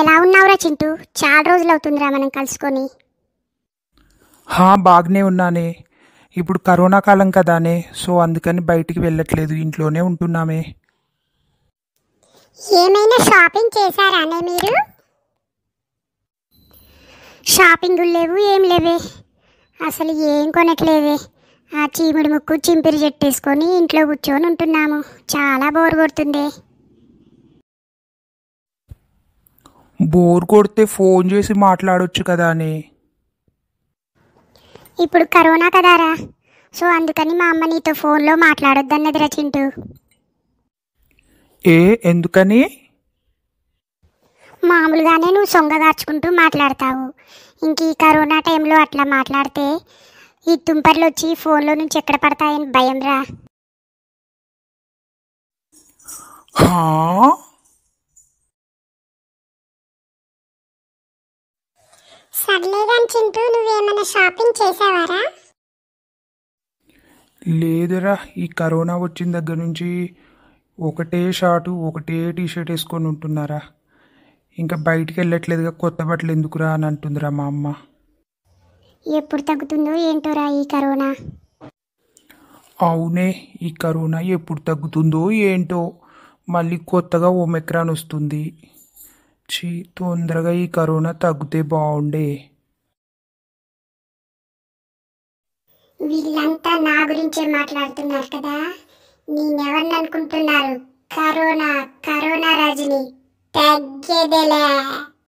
ఎలా ఉన్నావురా చింటూ చాలా రోజులు అవుతుందిరా మనం కలుసుకొని హా బాగానే ఉన్నానే ఇప్పుడు కరోనా కాలం కదానే సో అందుకని బయటికి వెళ్ళట్లేదు ఇంట్లోనే ఉంటున్నామే ఏమైనా షాపింగ్ చేశారానే మీరు షాపింగ్ లేవు ఏం లేవే అసలు ఏం కొనట్లేదే ఆ చీముడి ముక్కు చింపిరి చెట్టేసుకొని ఇంట్లో కూర్చొని ఉంటున్నాము చాలా బోర్ కొడుతుంది బోర్ కొడితే ఫోన్ చేసి మాట్లాడొచ్చు కదా అని ఇప్పుడు కరోనా కదారా సో అందుకని మా అమ్మ నీతో ఫోన్లో మాట్లాడొద్దన్నది రచింటు ఏ ఎందుకని మామూలుగానే నువ్వు సొంగగార్చుకుంటూ మాట్లాడతావు ఇంక ఈ కరోనా టైంలో అట్లా మాట్లాడితే ఈ తుంపర్లు వచ్చి ఫోన్లో నుంచి ఎక్కడ పడతాయని భయం రా సర్లేగాని చింటూ నువ్వేమైనా షాపింగ్ చేసావారా లేదురా ఈ కరోనా వచ్చిన దగ్గర నుంచి ఒకటే షార్ట్ ఒకటే టీషర్ట్ వేసుకొని ఉంటున్నారా ఇంకా బయటికి వెళ్ళట్లేదుగా కొత్త బట్టలు ఎందుకురా అని అంటుందిరా మా అమ్మ ఎప్పుడు తగ్గుతుందో ఏంటోరా ఈ కరోనా అవునే ఈ కరోనా ఎప్పుడు తగ్గుతుందో ఏంటో మళ్ళీ కొత్తగా ఓమెక్రాన్ వస్తుంది వచ్చి తొందరగా ఈ కరోనా తగ్గితే బాగుండే వీళ్ళంతా నా గురించే మాట్లాడుతున్నారు కదా నేనెవరిని అనుకుంటున్నారు కరోనా కరోనా రజని తగ్గేదేలే